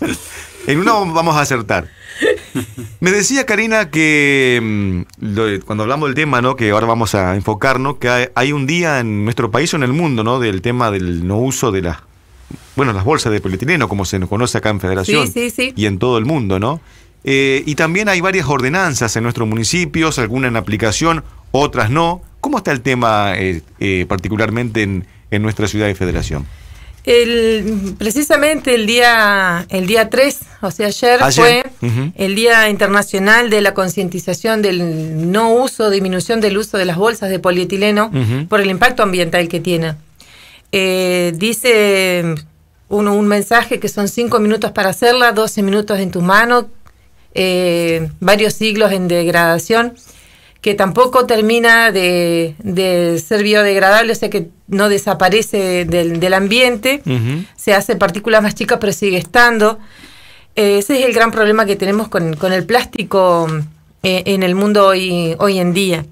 en uno vamos a acertar. Me decía Karina que mm, cuando hablamos del tema, ¿no? que ahora vamos a enfocarnos, que hay, un día en nuestro país o en el mundo ¿no? del tema del no uso de las bueno, las bolsas de polietileno, como se nos conoce acá en Federación y en todo el mundo, ¿no? Eh, y también hay varias ordenanzas en nuestros municipios, algunas en aplicación, otras no. ¿Cómo está el tema eh, eh, particularmente en nuestra ciudad de Federación? El, precisamente el día, el día 3, o sea, ayer, fue el Día Internacional de la Concientización del No Uso, Disminución del Uso de las Bolsas de Polietileno por el impacto ambiental que tiene. Eh, dice uno un mensaje que son 5 minutos para hacerla, 12 minutos en tu mano, eh, varios siglos en degradación que tampoco termina de, ser biodegradable, o sea que no desaparece del, ambiente, se hace partículas más chicas pero sigue estando. Eh, ese es el gran problema que tenemos con, el plástico eh, en el mundo hoy, hoy en día.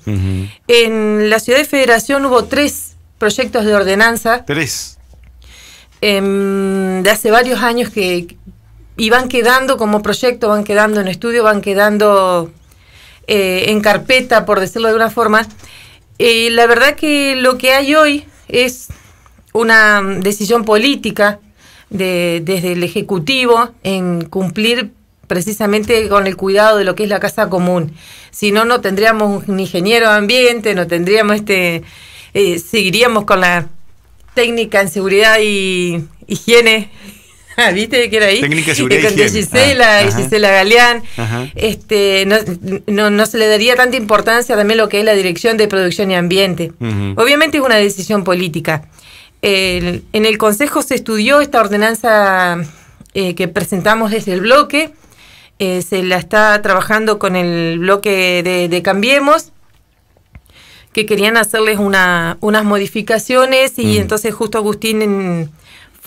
En la Ciudad de Federación hubo tres proyectos de ordenanza. Tres. Em, de hace varios años que... iban quedando como proyecto, van quedando en estudio, van quedando eh, en carpeta, por decirlo de una forma, eh, la verdad que lo que hay hoy es una decisión política de, desde el Ejecutivo en cumplir precisamente con el cuidado de lo que es la casa común. Si no, no tendríamos un ingeniero de ambiente, no tendríamos este, eh, seguiríamos con la técnica en seguridad y higiene ¿Viste que era ahí? Técnica de seguridad. Y ah, Gisela, Galeán. Este, no, se le daría tanta importancia también lo que es la dirección de producción y ambiente. Obviamente es una decisión política. en el Consejo se estudió esta ordenanza eh, que presentamos desde el bloque. Eh, se la está trabajando con el bloque de, Cambiemos que querían hacerles unas modificaciones y mm. entonces justo Agustín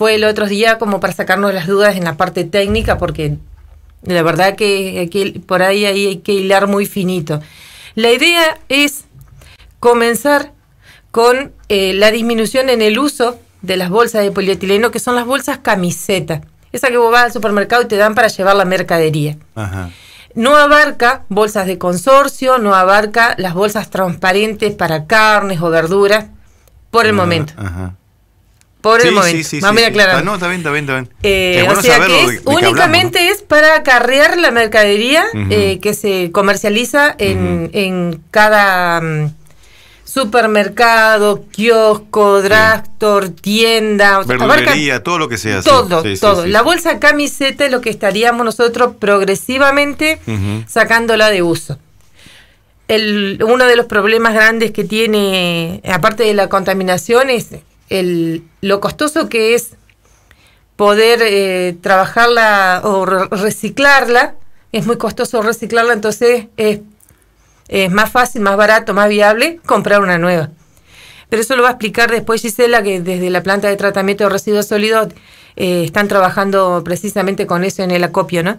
fue el otro día como para sacarnos las dudas en la parte técnica, porque la verdad que por ahí, hay que hilar muy finito. La idea es comenzar con eh, la disminución en el uso de las bolsas de polietileno, que son las bolsas camiseta. Esa que vos vas al supermercado y te dan para llevar la mercadería. No abarca bolsas de consorcio, no abarca las bolsas transparentes para carnes o verduras, por el momento. Ajá. Por el momento. Sí, sí, ah, no, está bien, está bien, eh, o sea que únicamente es para acarrear la mercadería eh, que se comercializa en, cada mm, supermercado, kiosco, tractor, tienda. La todo lo que sea. Todo, todo. la bolsa camiseta es lo que estaríamos nosotros progresivamente sacándola de uso. uno de los problemas grandes que tiene, aparte de la contaminación, es lo costoso que es poder eh, trabajarla o reciclarla, es muy costoso reciclarla, entonces es, es, más fácil, más barato, más viable comprar una nueva. Pero eso lo va a explicar después Gisela, que desde la planta de tratamiento de residuos sólidos eh, están trabajando precisamente con eso en el acopio, ¿no?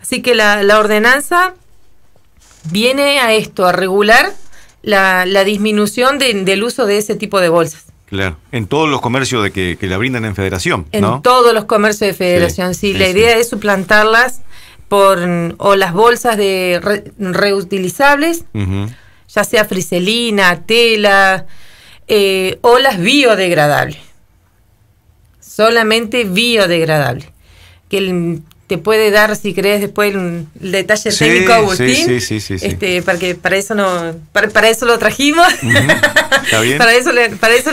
Así que la, ordenanza viene a esto, a regular la, disminución del uso de ese tipo de bolsas. Claro, en todos los comercios de que, la brindan en federación. ¿no? En todos los comercios de federación, sí. la idea es suplantarlas por o las bolsas de reutilizables, ya sea friselina, tela, eh, o las biodegradables. Solamente biodegradables. Que el te puede dar, si crees, después el, detalle técnico, Agustín. Sí, sí, este, para, que, para, eso no, para, eso lo trajimos. para eso, eso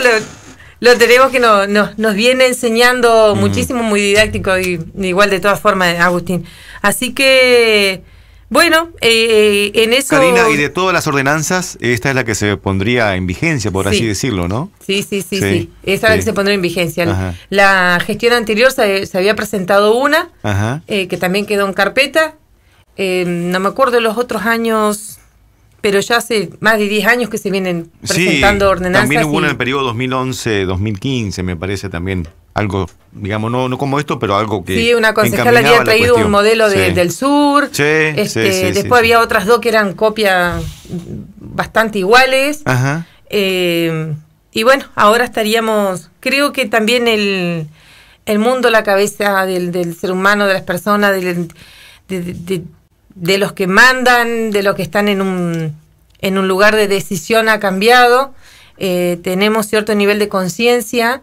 lo, tenemos que no, nos viene enseñando muchísimo, muy didáctico y igual de todas formas, Agustín. Así que... Bueno, eh, en eso. Karina, y de todas las ordenanzas, esta es la que se pondría en vigencia, por así decirlo, ¿no? Sí, sí, sí, sí. Esa es la que se pondría en vigencia. La gestión anterior se, había presentado una, eh, que también quedó en carpeta. Eh, no me acuerdo los otros años pero ya hace más de 10 años que se vienen presentando sí, ordenanzas. También hubo en el periodo 2011-2015, me parece también. Algo, digamos, no, no como esto, pero algo que. Sí, una concejal había traído un modelo del sur. este, después había otras dos que eran copias bastante iguales. Ajá. Eh, y bueno, ahora estaríamos. Creo que también el, el mundo, la cabeza del, del ser humano, de las personas, del, de, de los que mandan, de los que están en un, en un lugar de decisión ha cambiado, eh, tenemos cierto nivel de conciencia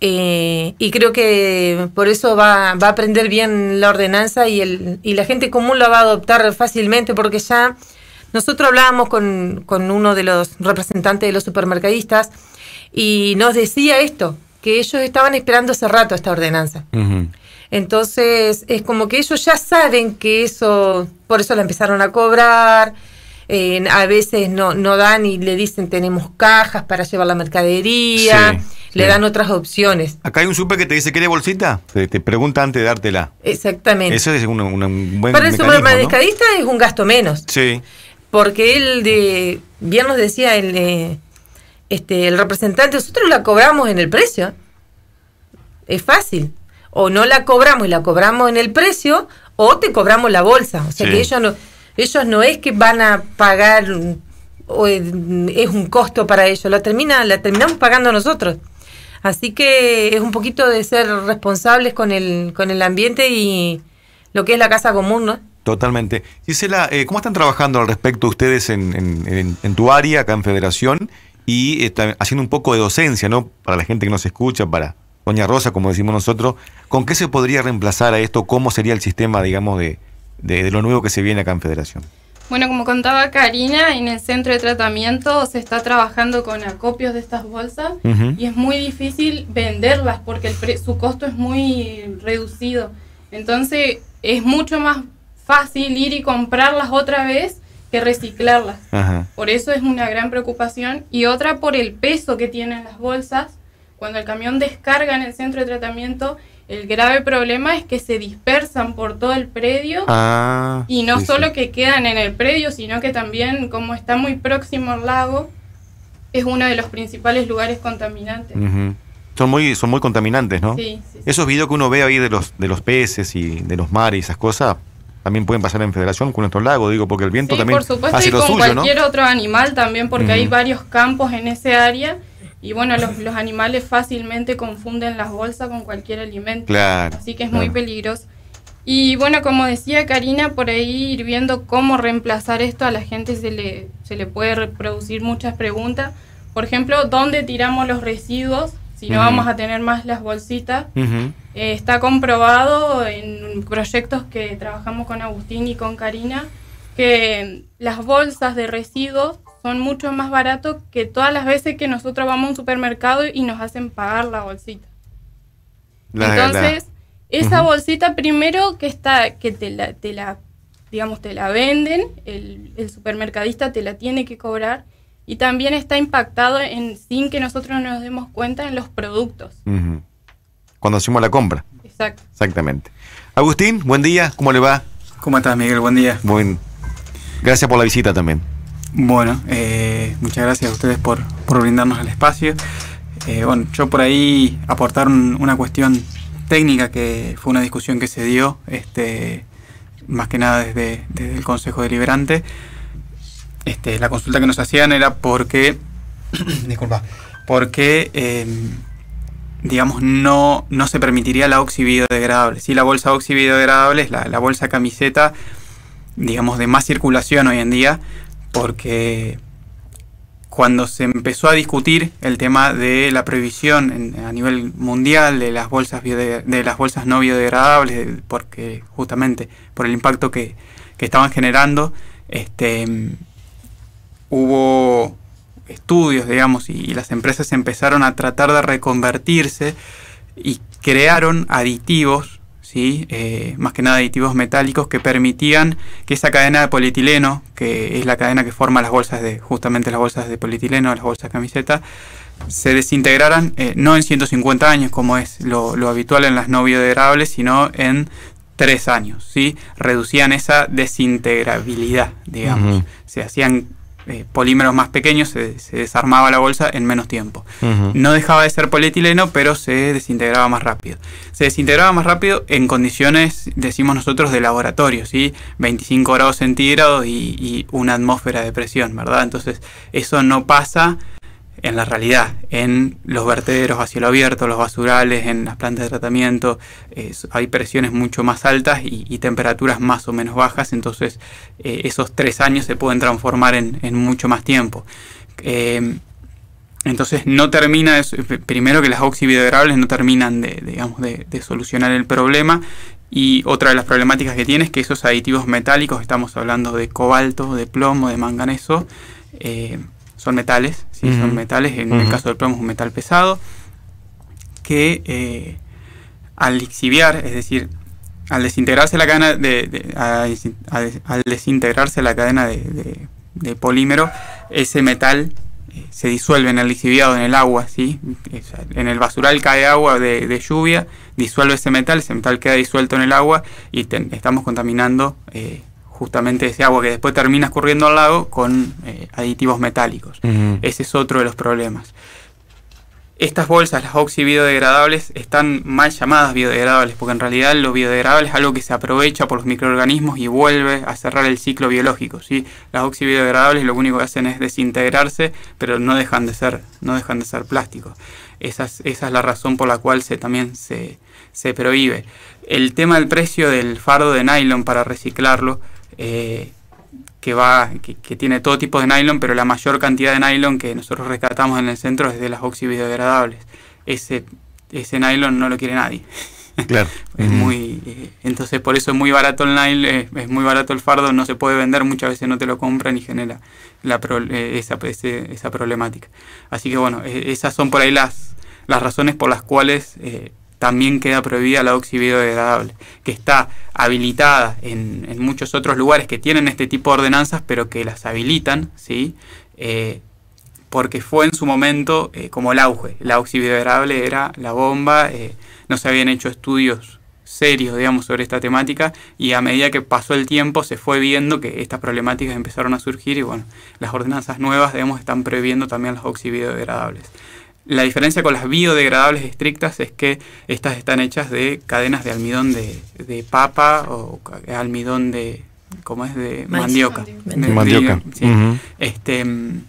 eh, y creo que por eso va, va, a aprender bien la ordenanza y, el, y la gente común la va a adoptar fácilmente porque ya nosotros hablábamos con, con uno de los representantes de los supermercadistas y nos decía esto, que ellos estaban esperando hace rato esta ordenanza. Entonces, es como que ellos ya saben que eso, por eso la empezaron a cobrar. a veces no, no dan y le dicen tenemos cajas para llevar la mercadería, le dan otras opciones. Acá hay un super que te dice, ¿quiere bolsita? Te, pregunta antes de dártela. Exactamente. Eso es un, un buen Para el supermercadista es un gasto menos. Sí. Porque él, de, bien nos decía el, eh, este, el representante, nosotros la cobramos en el precio. Es fácil o no la cobramos y la cobramos en el precio, o te cobramos la bolsa. O sea que ellos no, ellos no es que van a pagar, o es, un costo para ellos, la, termina, la terminamos pagando nosotros. Así que es un poquito de ser responsables con el, con el ambiente y lo que es la casa común, ¿no? Totalmente. Gisela, eh, ¿cómo están trabajando al respecto ustedes en, tu área, acá en Federación? Y eh, haciendo un poco de docencia, ¿no? Para la gente que nos escucha, para Doña Rosa, como decimos nosotros, ¿con qué se podría reemplazar a esto? ¿Cómo sería el sistema, digamos, de, lo nuevo que se viene acá en Federación? Bueno, como contaba Karina, en el centro de tratamiento se está trabajando con acopios de estas bolsas y es muy difícil venderlas porque su costo es muy reducido. Entonces es mucho más fácil ir y comprarlas otra vez que reciclarlas. Por eso es una gran preocupación. Y otra por el peso que tienen las bolsas, cuando el camión descarga en el centro de tratamiento, el grave problema es que se dispersan por todo el predio ah, y no solo que quedan en el predio, sino que también como está muy próximo al lago, es uno de los principales lugares contaminantes. Son muy, son muy contaminantes, ¿no? Sí, Esos videos que uno ve ahí de los, de los peces y de los mares y esas cosas, también pueden pasar en federación con nuestro lago, digo, porque el viento también por supuesto, y con cualquier otro animal también, porque hay varios campos en ese área y bueno, los, los animales fácilmente confunden las bolsas con cualquier alimento. así que es muy peligroso. Y bueno, como decía Karina, por ahí ir viendo cómo reemplazar esto a la gente se le, se le puede producir muchas preguntas. Por ejemplo, ¿dónde tiramos los residuos? Si no vamos a tener más las bolsitas. Eh, está comprobado en proyectos que trabajamos con Agustín y con Karina que las bolsas de residuos son mucho más baratos que todas las veces que nosotros vamos a un supermercado y nos hacen pagar la bolsita. Entonces, esa bolsita primero que está, que te la, la, digamos, te la venden, el, supermercadista te la tiene que cobrar y también está impactado en, sin que nosotros nos demos cuenta en los productos. Cuando hacemos la compra. Exacto. Exactamente. Agustín, buen día, ¿cómo le va? ¿Cómo estás, Miguel? Buen día. Buen, Gracias por la visita también. Bueno, eh, muchas gracias a ustedes por, por brindarnos el espacio. Eh, bueno, yo por ahí aportar una cuestión técnica que fue una discusión que se dio, este, más que nada desde, el Consejo Deliberante. Este, la consulta que nos hacían era porque, disculpa, porque eh, em, digamos, no, no se permitiría la oxibiodegradable. degradable. Si la bolsa oxibiodegradable degradable, es la, la bolsa camiseta digamos, de más circulación hoy en día, porque cuando se empezó a discutir el tema de la prohibición a nivel mundial de las bolsas de las bolsas no biodegradables, porque justamente por el impacto que, estaban generando, este, hubo estudios, digamos, y, las empresas empezaron a tratar de reconvertirse y crearon aditivos ¿sí? Eh, más que nada aditivos metálicos que permitían que esa cadena de polietileno, que es la cadena que forma las bolsas de, justamente las bolsas de polietileno, las bolsas camiseta, se desintegraran eh, no en 150 años como es lo, habitual en las no biodegradables, sino en 3 años, ¿sí? Reducían esa desintegrabilidad, digamos. Se hacían eh, polímeros más pequeños, se, desarmaba la bolsa en menos tiempo. No dejaba de ser polietileno, pero se desintegraba más rápido. Se desintegraba más rápido en condiciones, decimos nosotros, de laboratorio, 25 grados centígrados y, y una atmósfera de presión, ¿verdad? Entonces, eso no pasa en la realidad, en los vertederos a cielo abierto, los basurales, en las plantas de tratamiento, hay presiones mucho más altas y, temperaturas más o menos bajas, entonces eh, esos tres años se pueden transformar en, mucho más tiempo. Em, entonces no termina, eso, eh, primero que las oxividegrables no terminan digamos, de solucionar el problema y otra de las problemáticas que tiene es que esos aditivos metálicos, estamos hablando de cobalto, de plomo, de manganeso, eh, son metales, sí, son metales, en el caso del plomo es un metal pesado, que eh, al lixiviar, es decir, al desintegrarse la cadena de, al desintegrarse la cadena de, polímero, ese metal eh, se disuelve en el lixiviado en el agua, ¿sí? en el basural cae agua de, lluvia, disuelve ese metal, ese metal queda disuelto en el agua y estamos contaminando eh, justamente ese agua que después termina escurriendo al lago con eh, aditivos metálicos. Ese es otro de los problemas. Estas bolsas, las oxi biodegradables, están mal llamadas biodegradables, porque en realidad lo biodegradable es algo que se aprovecha por los microorganismos y vuelve a cerrar el ciclo biológico. Las oxi lo único que hacen es desintegrarse, pero no dejan de ser, no dejan de ser plásticos. Esa es, la razón por la cual se, también se prohíbe. El tema del precio del fardo de nylon para reciclarlo eh, que, va, que, tiene todo tipo de nylon, pero la mayor cantidad de nylon que nosotros rescatamos en el centro es de las oxibiodegradables. Ese, ese nylon no lo quiere nadie. Claro. es muy, eh, entonces por eso es muy barato el nylon, eh, es muy barato el fardo, no se puede vender, muchas veces no te lo compran y genera esa, problemática. Así que bueno, esas son por ahí las, las razones por las cuales también queda prohibida la oxi degradable, que está habilitada en, muchos otros lugares que tienen este tipo de ordenanzas, pero que las habilitan, ¿sí? Eh, porque fue en su momento eh, como el auge. La oxi era la bomba, eh, no se habían hecho estudios serios, digamos, sobre esta temática y a medida que pasó el tiempo se fue viendo que estas problemáticas empezaron a surgir y bueno, las ordenanzas nuevas, están prohibiendo también las oxi degradables. La diferencia con las biodegradables estrictas es que estas están hechas de cadenas de almidón de, papa o almidón de, ¿cómo es? De mandioca. este, mm,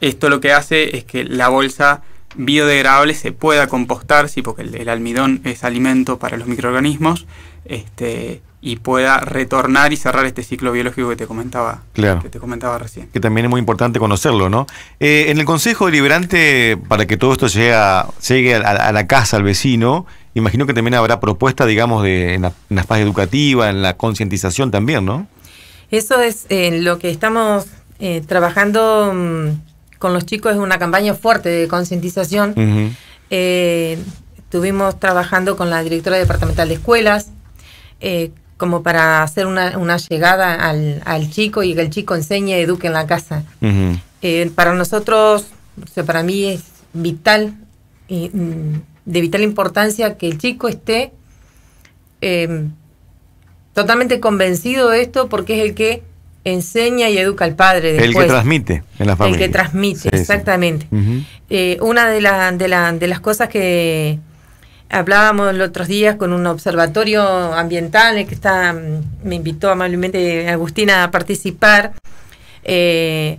esto lo que hace es que la bolsa biodegradable se pueda compostar, sí, porque el, el almidón es alimento para los microorganismos, este, y pueda retornar y cerrar este ciclo biológico que te comentaba que te comentaba recién que también es muy importante conocerlo no eh, en el consejo deliberante para que todo esto llegue a, llegue a, la casa al vecino imagino que también habrá propuesta digamos de en la, educativa en la concientización también no eso es eh, lo que estamos eh, trabajando mm, con los chicos es una campaña fuerte de concientización estuvimos trabajando con la directora departamental de escuelas como para hacer una, llegada al, chico y que el chico enseñe y eduque en la casa. Eh, para nosotros, o para mí es vital, mm, de vital importancia que el chico esté em, totalmente convencido de esto porque es el que enseña y educa al padre. El que transmite en la familia. El que transmite, exactamente. Eh, una de, la, de, la, de las cosas que, Hablábamos los otros días con un observatorio ambiental que está, mm, me invitó amablemente Agustina a participar. Eh,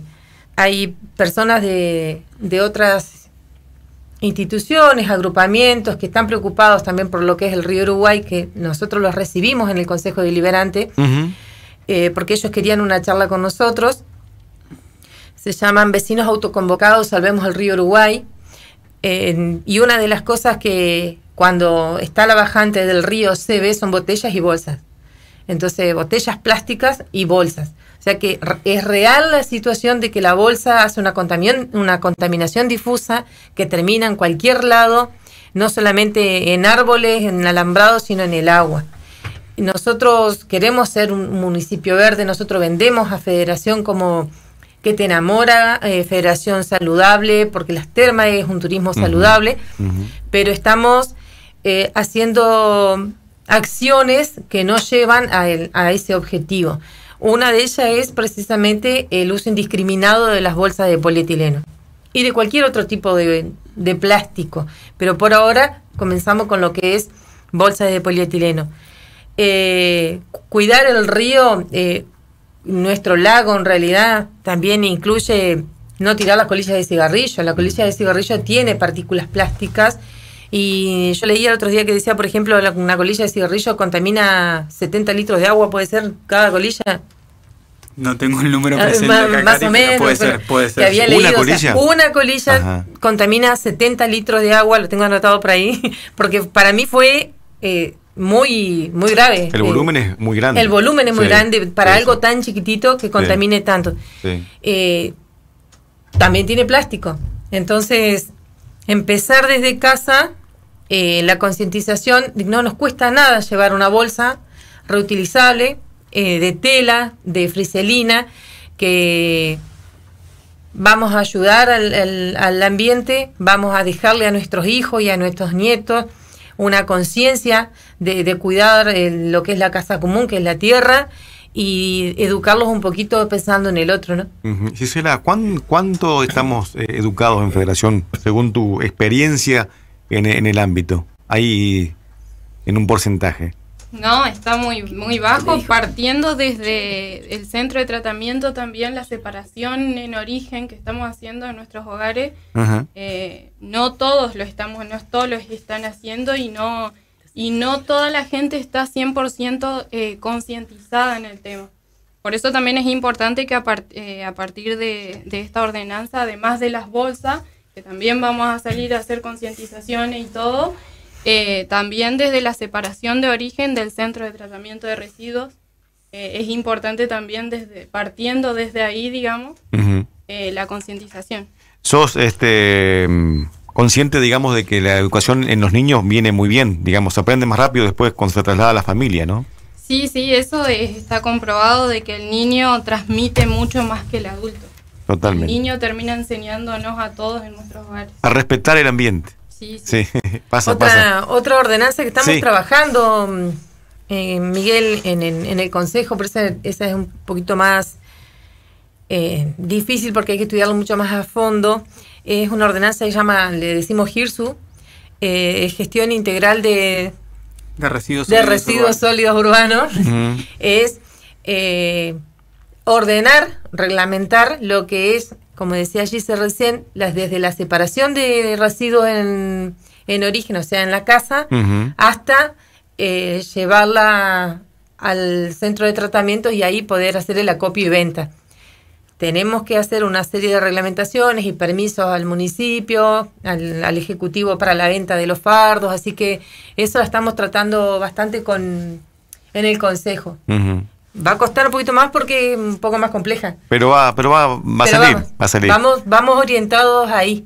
hay personas de, otras instituciones, agrupamientos que están preocupados también por lo que es el río Uruguay, que nosotros los recibimos en el Consejo Deliberante, eh, porque ellos querían una charla con nosotros. Se llaman Vecinos Autoconvocados, Salvemos el Río Uruguay y una de las cosas que cuando está la bajante del río se ve son botellas y bolsas. Entonces, botellas plásticas y bolsas. O sea que es real la situación de que la bolsa hace una, contaminación, una contaminación difusa que termina en cualquier lado, no solamente en árboles, en alambrados, sino en el agua. Nosotros queremos ser un municipio verde, nosotros vendemos a Federación como que te enamora, eh, Federación Saludable, porque las termas es un turismo saludable, pero estamos eh, haciendo acciones que nos llevan a, ese objetivo. Una de ellas es precisamente el uso indiscriminado de las bolsas de polietileno y de cualquier otro tipo de, plástico, pero por ahora comenzamos con lo que es bolsas de polietileno. Eh, cuidar el río, nuestro lago en realidad también incluye no tirar las colillas de cigarrillo. La colilla de cigarrillo tiene partículas plásticas y yo leía el otro día que decía, por ejemplo, una colilla de cigarrillo contamina 70 litros de agua, puede ser cada colilla. No tengo el número ah, presente. Más, o menos. Puede ser, puede ser. ¿Una, colilla? una colilla contamina 70 litros de agua, lo tengo anotado por ahí, porque para mí fue eh, muy, muy grave. El eh, volumen es muy grande. El volumen es muy grande para algo tan chiquitito que contamine tanto. Eh, también tiene plástico. Entonces, empezar desde casa, eh, la concientización, no nos cuesta nada llevar una bolsa reutilizable de tela, de friselina, que vamos a ayudar al, al, al ambiente, vamos a dejarle a nuestros hijos y a nuestros nietos una conciencia de, cuidar eh, lo que es la casa común, que es la tierra, y educarlos un poquito pensando en el otro, ¿no? ¿cuánto estamos eh, educados en Federación, según tu experiencia en, en el ámbito? Ahí en un porcentaje. No, está muy, muy bajo, partiendo desde el centro de tratamiento también, la separación en origen que estamos haciendo en nuestros hogares. Eh, no todos lo estamos, no todos lo están haciendo y no, y no toda la gente está 100% eh, concientizada en el tema. Por eso también es importante que a, eh, a partir de esta ordenanza, además de las bolsas, que también vamos a salir a hacer concientizaciones y todo, eh, también desde la separación de origen del centro de tratamiento de residuos, eh, es importante también desde, partiendo desde ahí, digamos, eh, la concientización. ¿Sos este mm, consciente, digamos, de que la educación en los niños viene muy bien, digamos, se aprende más rápido después cuando se traslada a la familia, ¿no? Sí, sí, eso está comprobado de que el niño transmite mucho más que el adulto. Totalmente. El niño termina enseñándonos a todos en nuestros hogares. A respetar el ambiente. Sí, sí. pasa, otra, pasa. Otra ordenanza que estamos trabajando, mm, eh, Miguel, en, el Consejo, pero esa, es un poquito más eh, difícil porque hay que estudiarlo mucho más a fondo. Es una ordenanza que llama, le decimos GIRSU, eh, Gestión Integral de, Residuos, sólidos, Urbanos. Es ordenar, reglamentar lo que es como decía Gise recién, las, desde la separación de residuos en, origen, o sea, en la casa, hasta eh, llevarla al centro de tratamiento y ahí poder hacer el acopio y venta. Tenemos que hacer una serie de reglamentaciones y permisos al municipio, al, ejecutivo para la venta de los fardos, así que eso lo estamos tratando bastante con, en el consejo. Va a costar un poquito más porque es un poco más compleja. Pero va, pero va, va, a salir, Vamos, orientados ahí.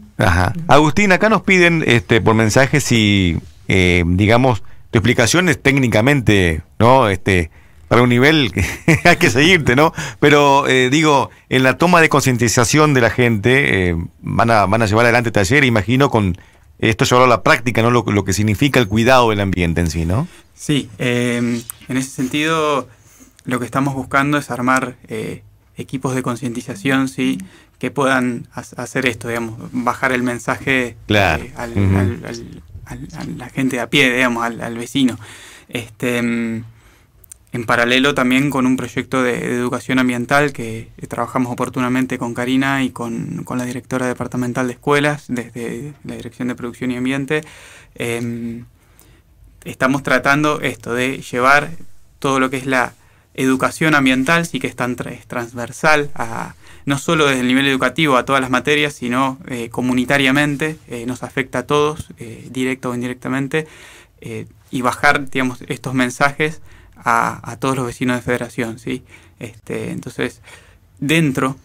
Agustín, acá nos piden este por mensaje si, eh, digamos, tu explicación es técnicamente, ¿no? Este, para un nivel que hay que seguirte, ¿no? Pero eh, digo, en la toma de concientización de la gente, eh, van, a, van a llevar adelante taller, imagino, con esto llevarlo a la práctica, ¿no? Lo, lo que significa el cuidado del ambiente en sí, ¿no? Sí, en ese sentido lo que estamos buscando es armar eh, equipos de concientización, ¿sí? que puedan hacer esto, digamos, bajar el mensaje eh, a la gente a pie, digamos, al, vecino. Este, mm, en paralelo también con un proyecto de, educación ambiental que trabajamos oportunamente con Karina y con, la directora departamental de escuelas desde la Dirección de Producción y Ambiente. Em, estamos tratando esto de llevar todo lo que es la, educación ambiental sí que es, transversal a, no solo desde el nivel educativo a todas las materias, sino eh, comunitariamente, eh, nos afecta a todos, eh, directo o indirectamente, y bajar digamos, estos mensajes a, todos los vecinos de federación. ¿sí? Este, entonces, dentro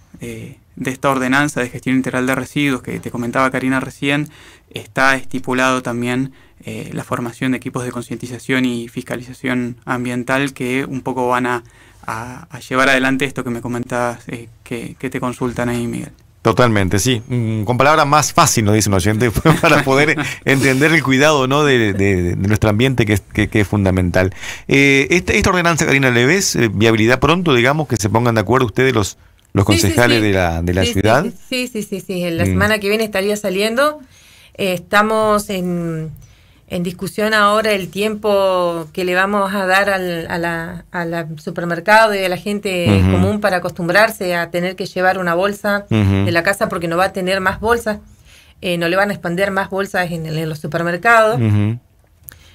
de esta ordenanza de gestión integral de residuos que te comentaba Karina recién, está estipulado también eh, la formación de equipos de concientización y fiscalización ambiental que un poco van a, llevar adelante esto que me comentabas, eh, que, te consultan ahí, Miguel. Totalmente, sí. Mm, con palabras más fáciles, nos dice un oyente, para poder entender el cuidado ¿no? de, nuestro ambiente, que es, que, es fundamental. Eh, esta, esta, ordenanza, Karina, ¿le ves viabilidad pronto, digamos, que se pongan de acuerdo ustedes los, los concejales de la, de la ciudad. Sí, sí, sí, sí, En la mm. semana que viene estaría saliendo. Eh, estamos en, en, discusión ahora el tiempo que le vamos a dar al a la, supermercado y a la gente común para acostumbrarse a tener que llevar una bolsa de la casa porque no va a tener más bolsas. Eh, no le van a expander más bolsas en, los supermercados.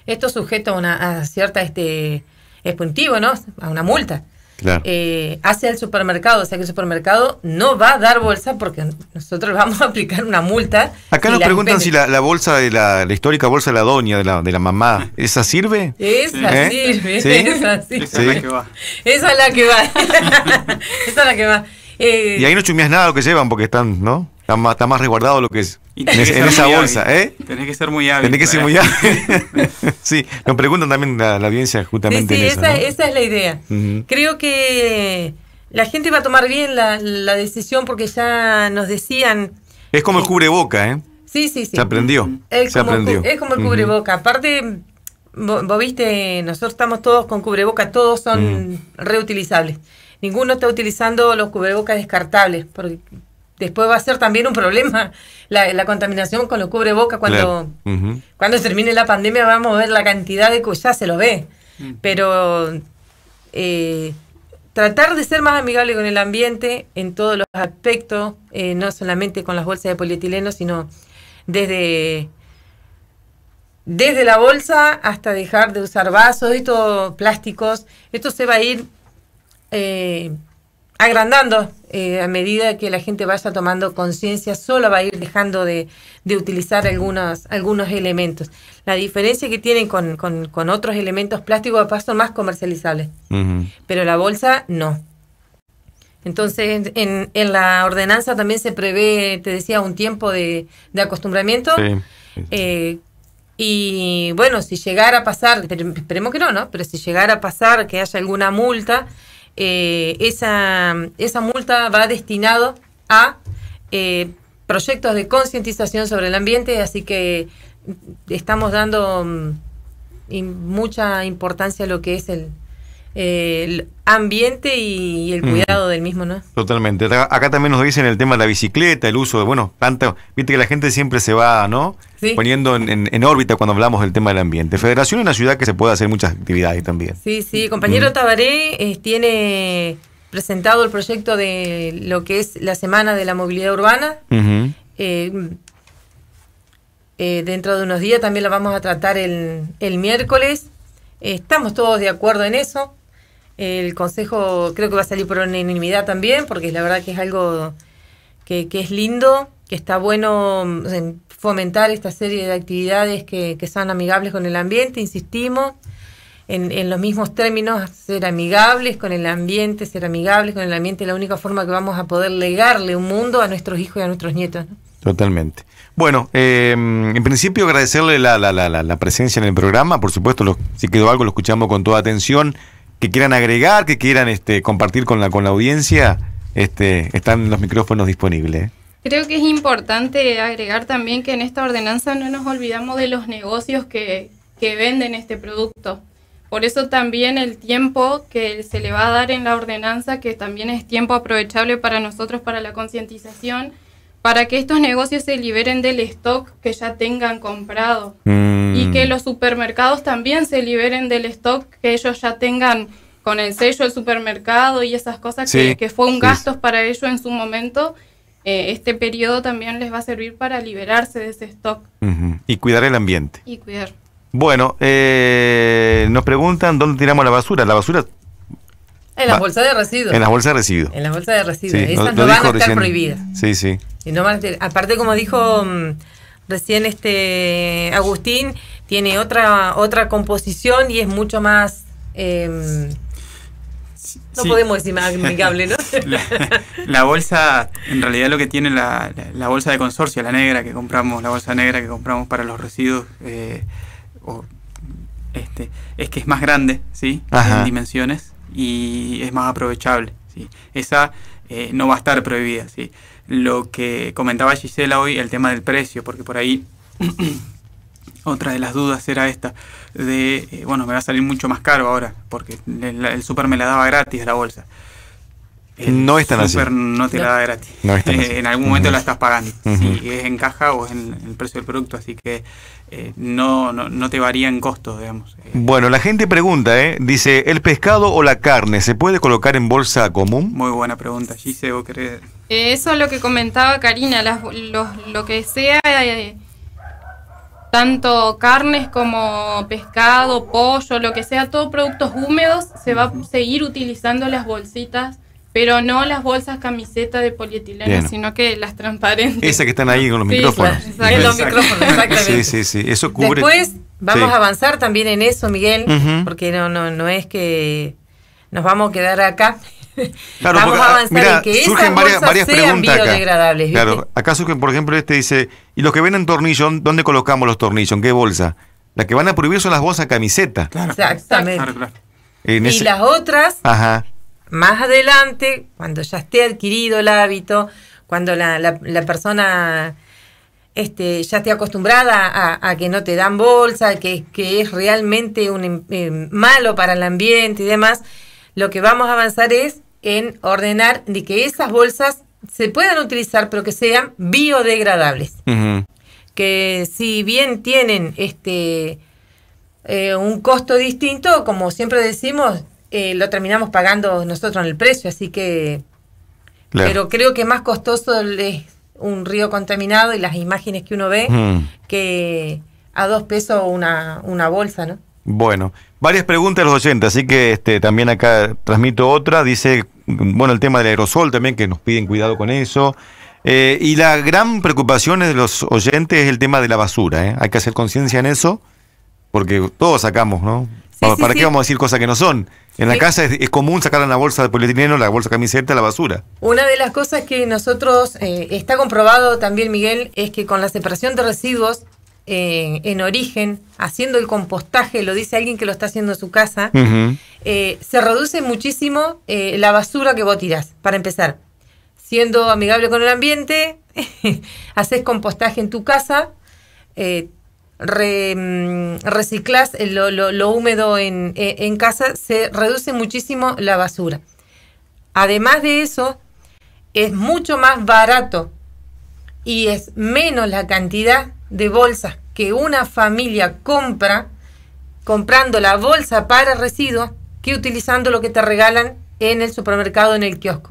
Esto sujeto a, una, a cierta este, expuntivo, ¿no? A una multa. Claro. Eh, hacia el supermercado. O sea que el supermercado no va a dar bolsa porque nosotros vamos a aplicar una multa. Acá nos preguntan si la, bolsa de la, histórica bolsa de la doña, de la, mamá, ¿esa sirve? Esa ¿Eh? sirve, esa Esa es la que va. Esa es la que va. esa es la que va. y ahí eh, no chumeas nada lo que llevan porque están, ¿no? Está más, está más resguardado lo que es en, esa bolsa, ¿eh? Tenés que ser muy hábil. Tenés que ser muy hábil. sí, nos preguntan también la, audiencia justamente. Sí, sí esa, es la idea. Creo que la gente va a tomar bien la, decisión porque ya nos decían... Es como el cubreboca, ¿eh? Sí, sí, sí. Se aprendió. Es se como, aprendió. Es como el cubreboca. Aparte, vos, viste, nosotros estamos todos con cubreboca, todos son mm. reutilizables. Ninguno está utilizando los cubrebocas descartables, después va a ser también un problema la, contaminación con los cubrebocas cuando, cuando termine la pandemia vamos a ver la cantidad de que ya se lo ve pero eh, tratar de ser más amigable con el ambiente en todos los aspectos eh, no solamente con las bolsas de polietileno sino desde desde la bolsa hasta dejar de usar vasos y plásticos esto se va a ir eh, agrandando eh, a medida que la gente vaya tomando conciencia, solo va a ir dejando de, de, utilizar algunos, algunos elementos. La diferencia que tienen con, con, otros elementos plásticos paso más comercializables, pero la bolsa no. Entonces, en, en, la ordenanza también se prevé, te decía, un tiempo de, acostumbramiento. Eh, y bueno, si llegara a pasar, esperemos que no, ¿no? Pero si llegara a pasar que haya alguna multa, eh, esa, esa, multa va destinado a eh, proyectos de concientización sobre el ambiente, así que estamos dando mm, mucha importancia a lo que es el, el ambiente y, el cuidado del mismo, ¿no? Totalmente. Acá también nos dicen el tema de la bicicleta, el uso de, bueno, tanto, viste que la gente siempre se va, ¿no? Poniendo en, órbita cuando hablamos del tema del ambiente. Federación es una ciudad que se puede hacer muchas actividades también. Sí, sí, compañero Tabaré eh, tiene presentado el proyecto de lo que es la Semana de la Movilidad Urbana. Eh, eh, dentro de unos días también la vamos a tratar el miércoles. Estamos todos de acuerdo en eso. El Consejo creo que va a salir por unanimidad también, porque la verdad que es algo que, es lindo, que está bueno fomentar esta serie de actividades que, que sean amigables con el ambiente, insistimos. En, los mismos términos, ser amigables con el ambiente, ser amigables con el ambiente, es la única forma que vamos a poder legarle un mundo a nuestros hijos y a nuestros nietos. Totalmente. Bueno, em, en principio agradecerle la, la, la, la, presencia en el programa, por supuesto, si quedó algo lo escuchamos con toda atención que quieran agregar, que quieran este, compartir con la, con la audiencia, este, están los micrófonos disponibles. Creo que es importante agregar también que en esta ordenanza no nos olvidamos de los negocios que, que venden este producto. Por eso también el tiempo que se le va a dar en la ordenanza, que también es tiempo aprovechable para nosotros para la concientización, para que estos negocios se liberen del stock que ya tengan comprado y mm. que los supermercados también se liberen del stock que ellos ya tengan con el sello del supermercado y esas cosas que, fue un gasto para ellos en su momento. Eh, este periodo también les va a servir para liberarse de ese stock. Y cuidar el ambiente. Y cuidar. Bueno, eh, nos preguntan dónde tiramos la basura. La basura en las bolsas de residuos. En las bolsas de residuos. En las bolsas de residuos. Esa no, van a estar prohibidas. Sí, sí. aparte, como dijo mm, recién este Agustín, tiene otra, otra composición y es mucho más... Em, no podemos decir más amigable, ¿no? La, bolsa, en realidad lo que tiene la, la, bolsa de consorcio, la negra que compramos, la bolsa negra que compramos para los residuos, eh, este, es que es más grande, ¿sí? En dimensiones y es más aprovechable. ¿sí? Esa eh, no va a estar prohibida. ¿sí? Lo que comentaba Gisela hoy, el tema del precio, porque por ahí otra de las dudas era esta, de, eh, bueno, me va a salir mucho más caro ahora, porque el, el super me la daba gratis la bolsa. Eh, no es así. no te la da gratis. Eh, en algún momento la estás pagando. Si es en caja o es en, el precio del producto, así que eh, no, no, te varía en costos, digamos. Bueno, la gente pregunta, Dice, ¿el pescado o la carne se puede colocar en bolsa común? Muy buena pregunta, Gise, ¿vos eso es lo que comentaba Karina, lo que sea, tanto carnes como pescado, pollo, lo que sea, todos productos húmedos, se va a seguir utilizando las bolsitas pero no las bolsas camiseta de polietileno, sino que las transparentes. Esas que están ahí con los micrófonos. los Sí, sí, sí, eso cubre. Después vamos a avanzar también en eso, Miguel, porque no, no, no es que nos vamos a quedar acá. vamos a avanzar en que surgen varias, varias preguntas acá. Claro, acá surgen, por ejemplo, este dice, ¿y los que ven en tornillo, dónde colocamos los tornillos? ¿En qué bolsa? la que van a prohibir son las bolsas camiseta. Exactamente. y las otras, Ajá más adelante, cuando ya esté adquirido el hábito, cuando la, persona este, ya esté acostumbrada a, que no te dan bolsa, que, que es realmente un, em, em, malo para el ambiente y demás, lo que vamos a avanzar es en ordenar de que esas bolsas se puedan utilizar, pero que sean biodegradables. Que si bien tienen este eh, un costo distinto, como siempre decimos, eh, lo terminamos pagando nosotros en el precio, así que... Pero creo que más costoso es un río contaminado y las imágenes que uno ve mm. que a dos pesos una, una bolsa, ¿no? Bueno, varias preguntas de los oyentes, así que este, también acá transmito otra. Dice, bueno, el tema del aerosol también, que nos piden cuidado con eso. Eh, y la gran preocupación de los oyentes es el tema de la basura. ¿eh? Hay que hacer conciencia en eso, porque todos sacamos, ¿no? ¿Para, qué vamos a decir cosas que no son? En la casa es, común sacar en la bolsa de polietileno, la bolsa camiseta, la basura. Una de las cosas que nosotros eh, está comprobado también, Miguel, es que con la separación de residuos eh, en origen, haciendo el compostaje, lo dice alguien que lo está haciendo en su casa, eh, se reduce muchísimo la basura que vos tirás, para empezar. Siendo amigable con el ambiente, haces compostaje en tu casa, Mm, reciclas lo, húmedo e, en, casa, se reduce muchísimo la basura. Además de eso, es mucho más barato y es menos la cantidad de bolsas que una familia compra comprando la bolsa para residuos que utilizando lo que te regalan en el supermercado, en el kiosco.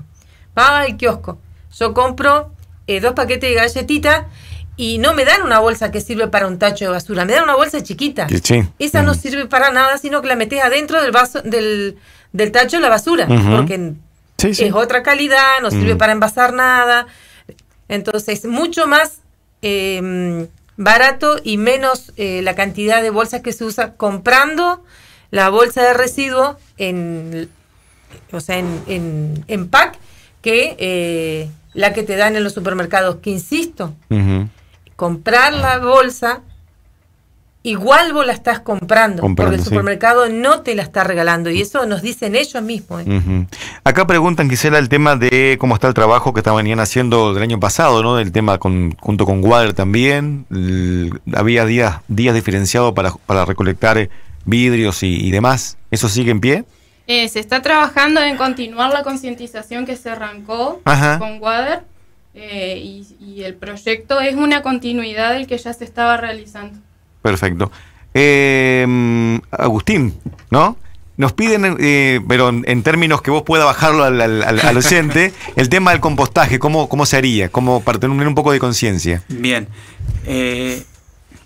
Va al kiosco. Yo compro eh, dos paquetes de galletitas y no me dan una bolsa que sirve para un tacho de basura, me dan una bolsa chiquita. Esa no sirve para nada, sino que la metes adentro del vaso del, del tacho de la basura, porque es otra calidad, no sirve mm. para envasar nada. Entonces, mucho más em, barato y menos eh, la cantidad de bolsas que se usa comprando la bolsa de residuo en, o sea, en, en, pack que eh, la que te dan en los supermercados, que insisto comprar la bolsa, igual vos la estás comprando, porque el supermercado no te la está regalando y eso nos dicen ellos mismos. ¿eh? Acá preguntan, Gisela, el tema de cómo está el trabajo que estaban haciendo del año pasado, ¿no? El tema con, junto con Water también. había días, días diferenciados para, recolectar eh, vidrios y, demás. ¿Eso sigue en pie? Eh, se está trabajando en continuar la concientización que se arrancó con water eh, y, el proyecto es una continuidad del que ya se estaba realizando. Perfecto. Eh, Agustín, ¿no? Nos piden, eh, pero en términos que vos pueda bajarlo al, al, oyente, el tema del compostaje, ¿cómo, cómo se haría? como para tener un poco de conciencia? Bien.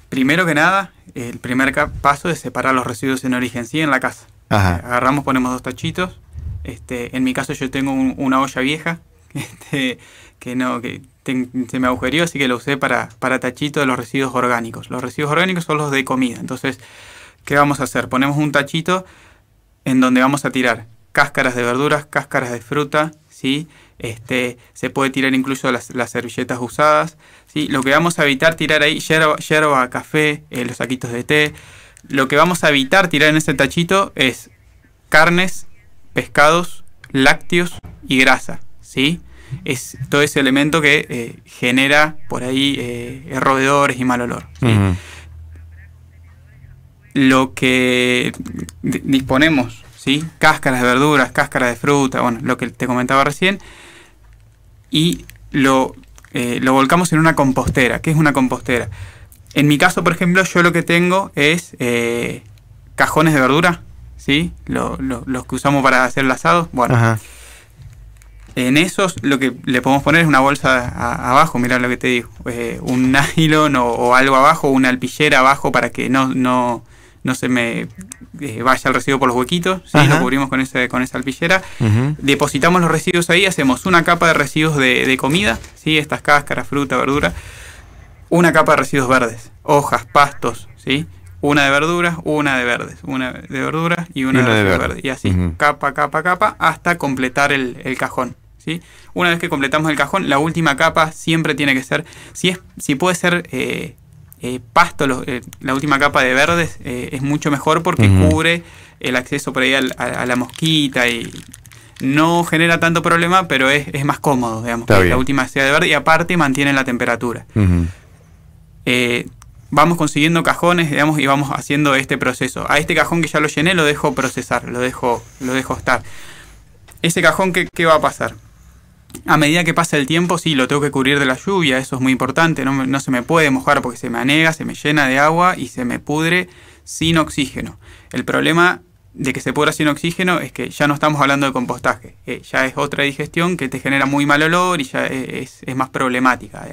primero que nada, el primer paso es separar los residuos en origen, sí, en la casa. Ajá. Agarramos, ponemos dos tachitos. Este, en mi caso yo tengo una olla vieja. Este, que no, que se me agujerió, así que lo usé para, tachito de los residuos orgánicos. Los residuos orgánicos son los de comida. Entonces, ¿qué vamos a hacer? Ponemos un tachito en donde vamos a tirar cáscaras de verduras, cáscaras de fruta, ¿sí? Este, se puede tirar incluso las, servilletas usadas, ¿sí? Lo que vamos a evitar tirar ahí, yerba, café, eh, los saquitos de té. Lo que vamos a evitar tirar en ese tachito es carnes, pescados, lácteos y grasa, ¿sí? es todo ese elemento que eh, genera por ahí eh, roedores y mal olor. Lo que disponemos, ¿sí? cáscaras de verduras, cáscaras de fruta, bueno, lo que te comentaba recién, y eh, lo, volcamos en una compostera. ¿Qué es una compostera? En mi caso, por ejemplo, yo lo que tengo es cajones de verdura, ¿sí? los que usamos para hacer el asado. Bueno. En esos lo que le podemos poner es una bolsa abajo, mira lo que te digo, eh, un nylon o, algo abajo, una alpillera abajo para que no, no, no se me eh, vaya el residuo por los huequitos, ¿sí? lo cubrimos con, ese, con esa alpillera, depositamos los residuos ahí, hacemos una capa de residuos de, comida, ¿sí? estas cáscaras, fruta, verdura, una capa de residuos verdes, hojas, pastos, ¿sí? una de verduras, una de verdes, una de verduras y una, de, verdes. Y así, capa, capa, capa, hasta completar el cajón. Una vez que completamos el cajón, la última capa siempre tiene que ser, si, es, si puede ser eh, eh, pasto, eh, la última capa de verdes es mucho mejor porque cubre el acceso por ahí a, la mosquita y no genera tanto problema, pero es, más cómodo, digamos, la última sea de verde y aparte mantiene la temperatura. vamos consiguiendo cajones, digamos, y vamos haciendo este proceso. A este cajón que ya lo llené lo dejo procesar, lo dejo, lo dejo estar. Ese cajón, ¿qué, qué va a pasar? a medida que pasa el tiempo, sí, lo tengo que cubrir de la lluvia, eso es muy importante, no, se me puede mojar porque se me anega, se me llena de agua y se me pudre sin oxígeno. El problema de que se pudra sin oxígeno es que ya no estamos hablando de compostaje, eh, ya es otra digestión que te genera muy mal olor y ya e, es, más problemática.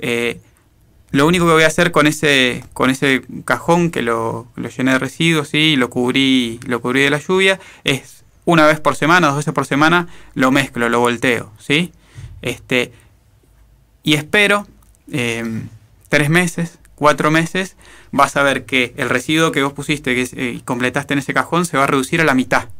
Eh, lo único que voy a hacer con ese, con ese cajón que lo, llené de residuos y lo cubrí, lo cubrí de la lluvia es una vez por semana, dos veces por semana, lo mezclo, lo volteo, ¿sí? Este, y espero em, tres meses, cuatro meses, vas a ver que el residuo que vos pusiste que eh, completaste en ese cajón se va a reducir a la mitad,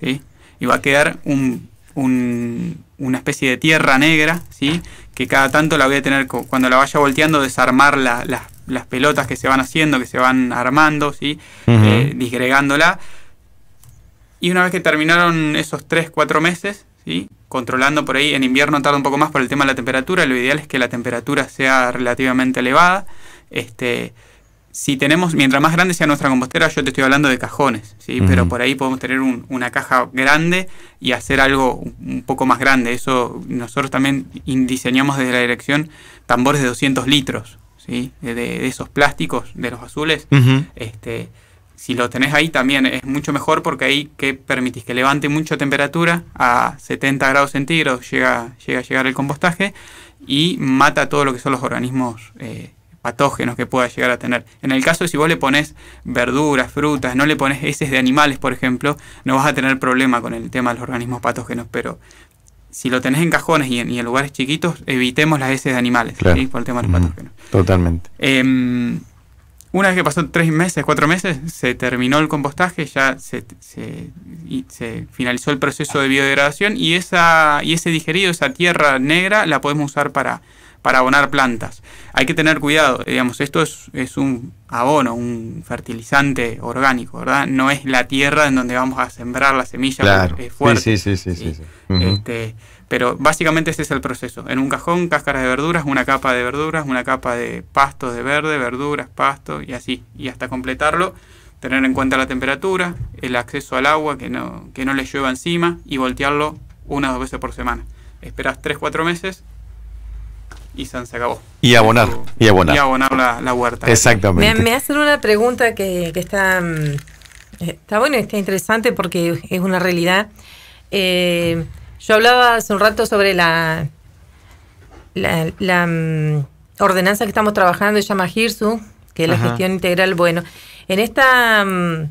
¿sí? Y va a quedar un, una especie de tierra negra, ¿sí? Que cada tanto la voy a tener, cuando la vaya volteando, desarmar las pelotas que se van haciendo, que se van armando, ¿sí? Eh, disgregándola y una vez que terminaron esos 3-4 meses, ¿sí? controlando por ahí, en invierno tarda un poco más por el tema de la temperatura, lo ideal es que la temperatura sea relativamente elevada. Este, si tenemos, mientras más grande sea nuestra compostera, yo te estoy hablando de cajones, ¿sí? pero por ahí podemos tener una caja grande y hacer algo un poco más grande. Eso nosotros también diseñamos desde la dirección tambores de 200 litros, ¿sí? de, esos plásticos, de los azules. este, si lo tenés ahí también es mucho mejor porque ahí que permitís que levante mucha temperatura a 70 grados centígrados llega, llega a llegar el compostaje y mata todo lo que son los organismos eh, patógenos que pueda llegar a tener. En el caso de si vos le pones verduras, frutas, no le pones heces de animales, por ejemplo, no vas a tener problema con el tema de los organismos patógenos, pero si lo tenés en cajones y en, lugares chiquitos, evitemos las heces de animales, por el tema de los patógenos. Totalmente. Em, una vez que pasó tres meses, cuatro meses, se terminó el compostaje, ya se, finalizó el proceso de biodegradación y, esa, y ese digerido, esa tierra negra, la podemos usar para, para abonar plantas. Hay que tener cuidado, digamos, esto es, un abono, un fertilizante orgánico, ¿verdad? No es la tierra en donde vamos a sembrar la semilla fuerte. Sí, sí, sí, sí, este, pero básicamente ese es el proceso. En un cajón, cáscaras de verduras, una capa de verduras, una capa de pastos de verde, verduras, pasto y así. Y hasta completarlo, tener en cuenta la temperatura, el acceso al agua, que no, que no le llueva encima y voltearlo una o dos veces por semana. Esperas 3-4 meses y se acabó. Y abonar, y abonar. Y abonar la, huerta. Exactamente. Me, hacen una pregunta que, que está, eh, está bueno, está interesante porque es una realidad. Eh, yo hablaba hace un rato sobre la, mm, ordenanza que estamos trabajando, se llama GIRSU, que es la gestión integral. Bueno, en esta, mm,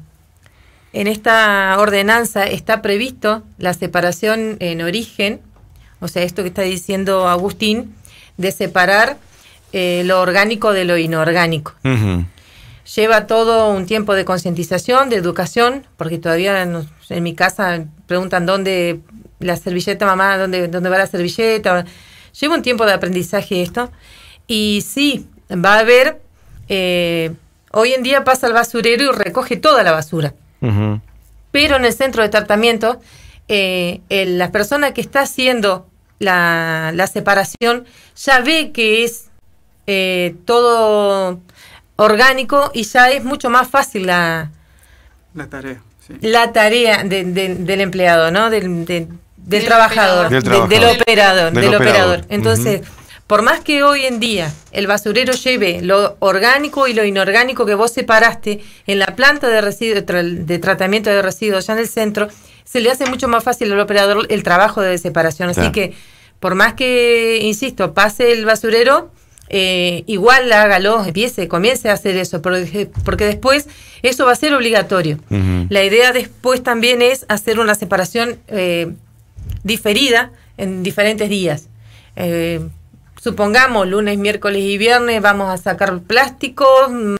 en esta ordenanza está previsto la separación en origen, o sea, esto que está diciendo Agustín, de separar eh, lo orgánico de lo inorgánico. Lleva todo un tiempo de concientización, de educación, porque todavía en mi casa preguntan dónde la servilleta, mamá, ¿dónde, dónde va la servilleta? Lleva un tiempo de aprendizaje esto. Y sí, va a haber... Eh, hoy en día pasa el basurero y recoge toda la basura. Pero en el centro de tratamiento, eh, la persona que está haciendo la, separación ya ve que es eh, todo orgánico y ya es mucho más fácil la, la tarea. La tarea del empleado, ¿no? del, trabajador, Del, operador, del, operador. Entonces, por más que hoy en día el basurero lleve lo orgánico y lo inorgánico que vos separaste en la planta de, de tratamiento de residuos ya en el centro, se le hace mucho más fácil al operador el trabajo de separación. Así que, por más que, insisto, pase el basurero, eh, igual hágalo, empiece, comience a hacer eso, porque, después eso va a ser obligatorio. La idea después también es hacer una separación eh, diferida en diferentes días. Eh, supongamos lunes, miércoles y viernes vamos a sacar plástico,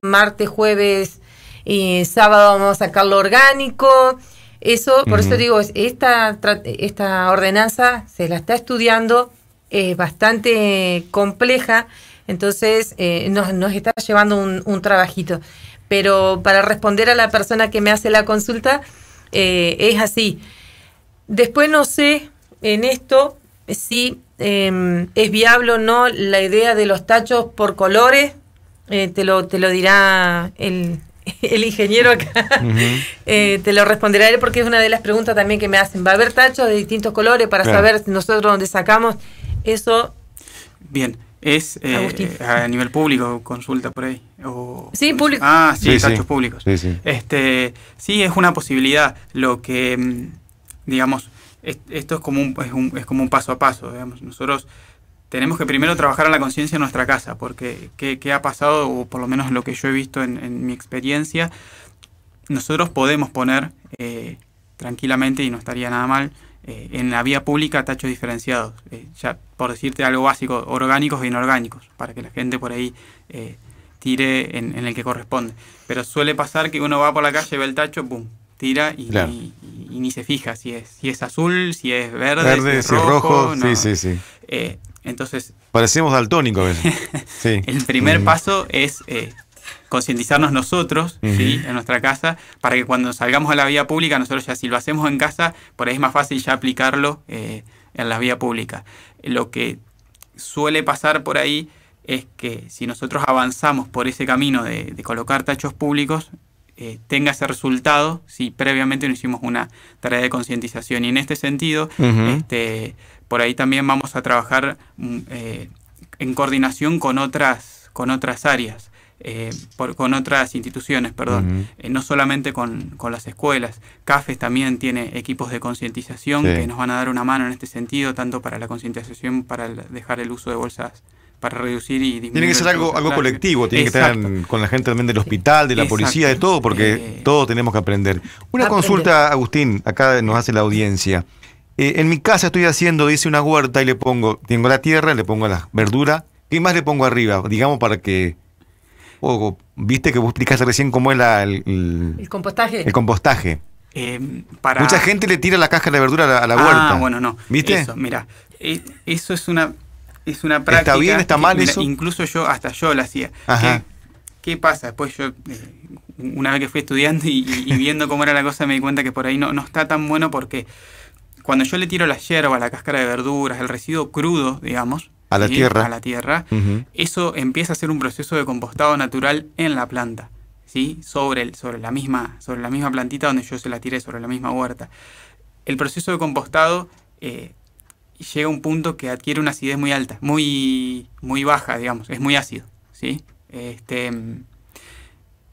martes, jueves y sábado vamos a sacar lo orgánico. Eso, por eso digo, esta, esta ordenanza se la está estudiando, es bastante compleja, entonces eh, nos, nos, está llevando un, trabajito. Pero para responder a la persona que me hace la consulta, eh, es así. Después no sé en esto si em, es viable o no la idea de los tachos por colores. Eh, te, lo, te lo dirá el, ingeniero acá. Eh, te lo responderá él porque es una de las preguntas también que me hacen. ¿Va a haber tachos de distintos colores para saber nosotros dónde sacamos eso? Bien. Es eh, a nivel público, consulta por ahí. sí, público. Ah, sí, tachos públicos. este, sí, es una posibilidad. Lo que mm, digamos, esto es como un, es, como un paso a paso, digamos, nosotros tenemos que primero trabajar a la conciencia en nuestra casa, porque ¿qué, ha pasado, o por lo menos lo que yo he visto en, mi experiencia, nosotros podemos poner eh, tranquilamente, y no estaría nada mal, eh, en la vía pública tachos diferenciados, eh, ya por decirte algo básico, orgánicos e inorgánicos, para que la gente por ahí tire en, el que corresponde. Pero suele pasar que uno va por la calle, ve el tacho, boom tira y, y ni se fija si es, si es azul, si es verde, verde si es rojo. Sí, sí, sí. Eh, entonces. Parecemos daltónicos Sí. el primer mm. paso es eh, concientizarnos nosotros, ¿sí? En nuestra casa, para que cuando salgamos a la vía pública, nosotros ya si lo hacemos en casa, por ahí es más fácil ya aplicarlo eh, en la vía pública. Lo que suele pasar por ahí es que si nosotros avanzamos por ese camino de, de colocar tachos públicos, eh, tenga ese resultado si previamente no hicimos una tarea de concientización. Y en este sentido, este, por ahí también vamos a trabajar mm, eh, en coordinación con otras, con otras áreas. Eh, con otras instituciones, perdón, no solamente con, las escuelas. CAFES también tiene equipos de concientización que nos van a dar una mano en este sentido, tanto para la concientización, para dejar el uso de bolsas para reducir y Tiene que ser algo, algo colectivo, tiene que estar con la gente también del hospital, de la policía, de todo, porque eh. todos tenemos que aprender. Una consulta, Agustín, acá nos hace la audiencia. Eh, en mi casa estoy haciendo, dice una huerta y le pongo, tengo la tierra, le pongo la verdura. ¿Qué más le pongo arriba? Digamos para que o, viste que vos explicaste recién cómo es el, el, compostaje. El compostaje. Em, Mucha gente le tira la caja de verdura a la, ah, huerta. Ah, bueno, no. ¿Viste? Eso, mira, eh, eso es una es una práctica. ¿Está bien? ¿Está mal eso? Incluso yo, hasta yo la hacía. ¿Qué, pasa? Después yo, eh, una vez que fui estudiando y, viendo cómo era la cosa, me di cuenta que por ahí no, no está tan bueno porque cuando yo le tiro la hierba, la cáscara de verduras, el residuo crudo, digamos, a la tierra, a la tierra eso empieza a ser un proceso de compostado natural en la planta. ¿Sí? Sobre, el, sobre, la misma, sobre la misma plantita donde yo se la tiré, sobre la misma huerta. El proceso de compostado eh, llega a un punto que adquiere una acidez muy alta, muy, muy baja, digamos, es muy ácido, ¿sí? Este,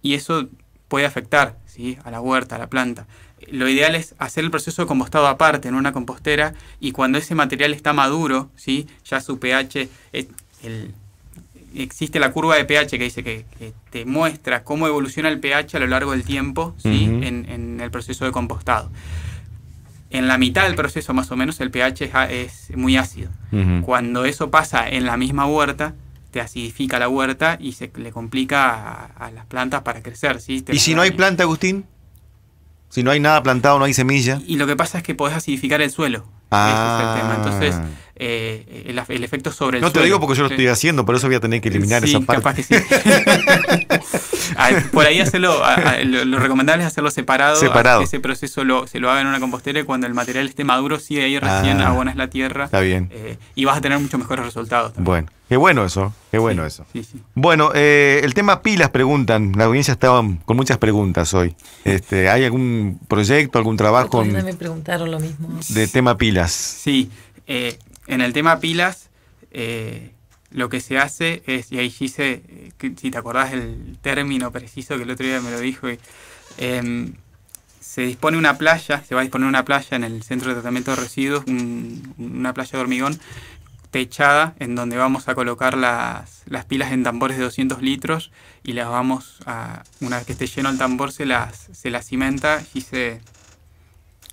y eso puede afectar ¿sí? a la huerta, a la planta. Lo ideal es hacer el proceso de compostado aparte, en una compostera, y cuando ese material está maduro, ¿sí? ya su pH, existe la curva de pH que dice que, te muestra cómo evoluciona el pH a lo largo del tiempo en el proceso de compostado en la mitad del proceso más o menos el pH es, muy ácido. Cuando eso pasa en la misma huerta, te acidifica la huerta y se le complica a, las plantas para crecer. ¿Y si no hay planta, Agustín? Si no hay nada plantado, no hay semilla. Y, lo que pasa es que podés acidificar el suelo. Ah. es el tema. Ah. Entonces, eh, el, efecto sobre el No te lo digo porque yo lo estoy haciendo, por eso voy a tener que eliminar esa parte. por ahí hacerlo, lo, recomendable es hacerlo separado. Separado. ese proceso se lo haga en una compostera y cuando el material esté maduro, sí, ahí recién ah, abonas la tierra. Está bien. Eh, y vas a tener muchos mejores resultados. Bueno. Qué bueno eso, qué bueno eso. Bueno, eh, el tema pilas preguntan, la audiencia estaba con muchas preguntas hoy. Este, ¿Hay algún proyecto, algún trabajo? me preguntaron lo mismo. De tema pilas. Sí, eh, en el tema pilas, eh, lo que se hace es, y ahí dice eh, si te acordás el término preciso que el otro día me lo dijo, eh, em, se dispone una playa, se va a disponer una playa en el centro de tratamiento de residuos, una playa de hormigón techada en donde vamos a colocar las, las, pilas en tambores de 200 litros y las vamos a, una vez que esté lleno el tambor se las, se las cimenta y se,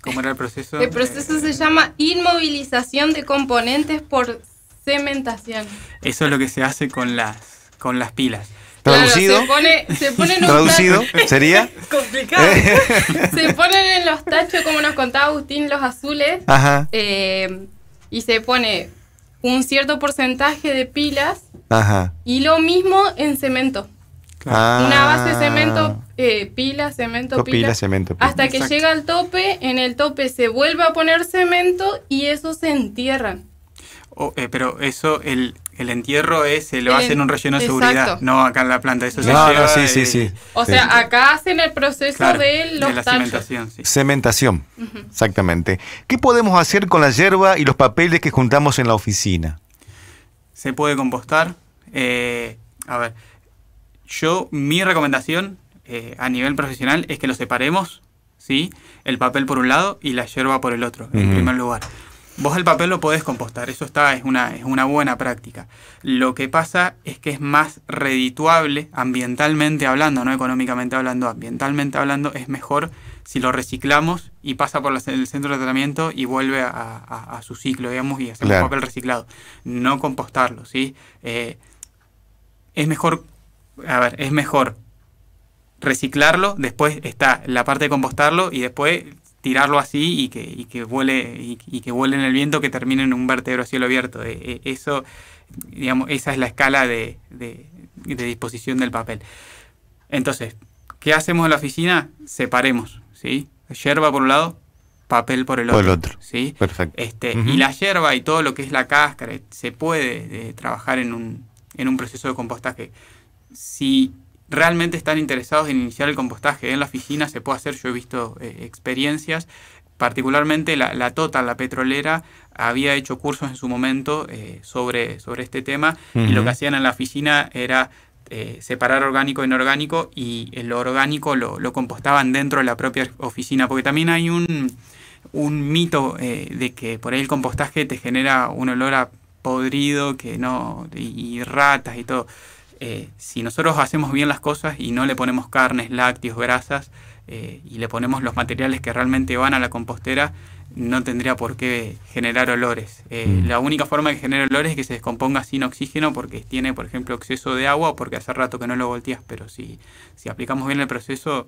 ¿Cómo era el proceso? El proceso se llama inmovilización de componentes por cementación. Eso es lo que se hace con las, con las pilas. Traducido. se, Traducido sería. complicado. se ponen en los tachos, como nos contaba Agustín, los azules. Ajá. Eh, y se pone un cierto porcentaje de pilas. Ajá. Y lo mismo en cemento. Una base de ah. cemento, eh, pila, cemento, pila, cemento, Hasta que llega al tope, en el tope se vuelve a poner cemento y eso se entierra. Oh, eh, pero eso, el, entierro se eh, lo hace en un relleno de seguridad, no acá en la planta. Eso se no, sí, sí, sí. O sea, acá hacen el proceso de, los cementación. Cementación, exactamente. ¿Qué podemos hacer con la hierba y los papeles que juntamos en la oficina? Se puede compostar. a ver, yo, mi recomendación eh, a nivel profesional es que lo separemos, ¿sí? El papel por un lado y la yerba por el otro, en primer lugar. Vos el papel lo podés compostar, eso está, es una, es una buena práctica. Lo que pasa es que es más redituable ambientalmente hablando, no económicamente hablando, ambientalmente hablando, es mejor si lo reciclamos y pasa por el centro de tratamiento y vuelve a, su ciclo, digamos, y hacemos papel reciclado. No compostarlo, ¿sí? Eh, es mejor a ver, es mejor reciclarlo, después está la parte de compostarlo y después tirarlo así y que, y vuele y, que vuele en el viento que termine en un vertedero a cielo abierto. E, e, eso, digamos, esa es la escala de, disposición del papel. Entonces, ¿qué hacemos en la oficina? Separemos, ¿sí? hierba por un lado, papel por el otro. Por el otro. ¿sí? Perfecto. Este, Y la hierba y todo lo que es la cáscara se puede eh, trabajar en un, en un proceso de compostaje si realmente están interesados en iniciar el compostaje en la oficina, se puede hacer, yo he visto eh, experiencias, particularmente la, la, tota, la petrolera, había hecho cursos en su momento eh, sobre, sobre este tema y lo que hacían en la oficina era eh, separar orgánico e inorgánico y el orgánico lo, lo, compostaban dentro de la propia oficina, porque también hay un, mito de que por ahí el compostaje te genera un olor a podrido que no y ratas y todo. Eh, si nosotros hacemos bien las cosas y no le ponemos carnes, lácteos, grasas eh, y le ponemos los materiales que realmente van a la compostera, no tendría por qué generar olores. Eh, mm. La única forma de generar olores es que se descomponga sin oxígeno porque tiene, por ejemplo, exceso de agua o porque hace rato que no lo volteas, pero si, si aplicamos bien el proceso,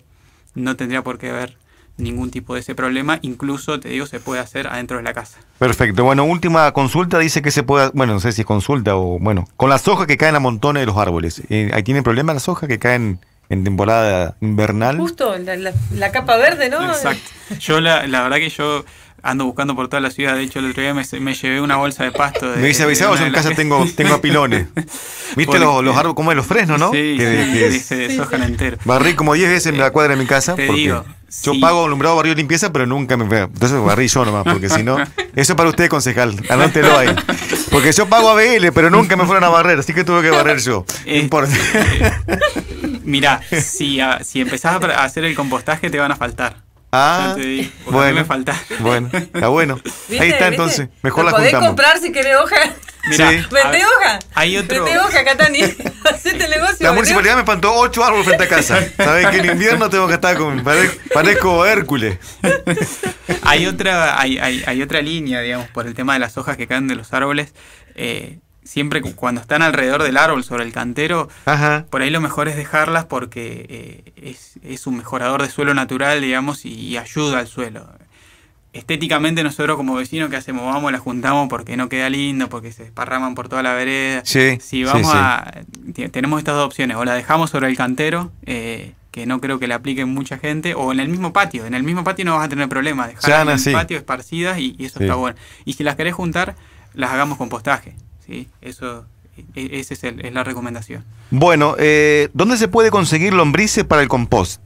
no tendría por qué haber ningún tipo de ese problema, incluso te digo, se puede hacer adentro de la casa. Perfecto, bueno, última consulta, dice que se puede, bueno, no sé si es consulta o, bueno, con las hojas que caen a montones de los árboles, eh, tienen problema las hojas que caen en temporada invernal? Justo, la, la, capa verde, ¿no? Exacto, yo la, verdad que yo ando buscando por toda la ciudad. De hecho, el otro día me, llevé una bolsa de pasto. me dice avisado, yo en casa tengo, tengo apilones. ¿Viste los, los, árboles como de los fresnos, no? Sí, que, se Barrí como 10 veces en la eh, cuadra de mi casa. Te yo pago alumbrado, barrio limpieza, pero nunca me Entonces barrí yo nomás, porque si no. Eso es para usted, concejal. Anótelo ahí. Porque yo pago a ABL, pero nunca me fueron a barrer, así que tuve que barrer yo. No eh, importa. Eh, si, ah, si empezás a hacer el compostaje, te van a faltar. Ah, bueno, me falta. Bueno, está bueno. Ahí está entonces. Mejor la juntamos. Podés comprar si querés Mira, sí. vende hoja. Hay otro. Vende hoja, Catani. Hacete negocio. La municipalidad me plantó ocho árboles frente a casa. Sabes que en invierno tengo que estar con. Parezco, Hércules. hay otra, hay, hay, otra línea, digamos, por el tema de las hojas que caen de los árboles. Eh, siempre cuando están alrededor del árbol, sobre el cantero, por ahí lo mejor es dejarlas porque eh, es, un mejorador de suelo natural, digamos, y ayuda al suelo estéticamente nosotros como vecinos que hacemos vamos las juntamos porque no queda lindo porque se desparraman por toda la vereda sí, si vamos a tenemos estas dos opciones o la dejamos sobre el cantero eh, que no creo que le apliquen mucha gente o en el mismo patio en el mismo patio no vas a tener problemas dejarlas en el patio esparcidas y, eso está bueno y si las querés juntar las hagamos compostaje sí eso e, e, esa es, la recomendación bueno eh, dónde se puede conseguir lombrices para el compost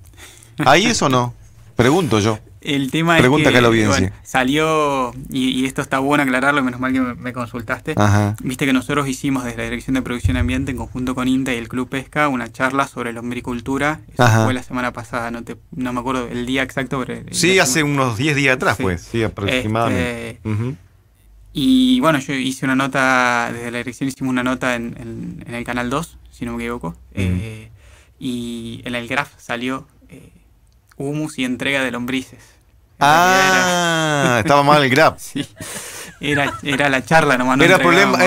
ahí es o no pregunto yo el tema Pregunta que, salió, y, esto está bueno aclararlo, menos mal que me, consultaste. Viste que nosotros hicimos desde la Dirección de Producción Ambiente, en conjunto con INTA y el Club Pesca, una charla sobre la hombricultura. Eso fue la semana pasada, no, no me acuerdo el día exacto. sí, hace unos 10 días atrás, pues, sí, aproximadamente. Este, y bueno, yo hice una nota, desde la dirección hicimos una nota en, el canal 2, si no me equivoco. Eh, y en el GRAF salió eh, humus y entrega de lombrices. ah, estaba mal el grab. Era, la charla nomás. era, problema,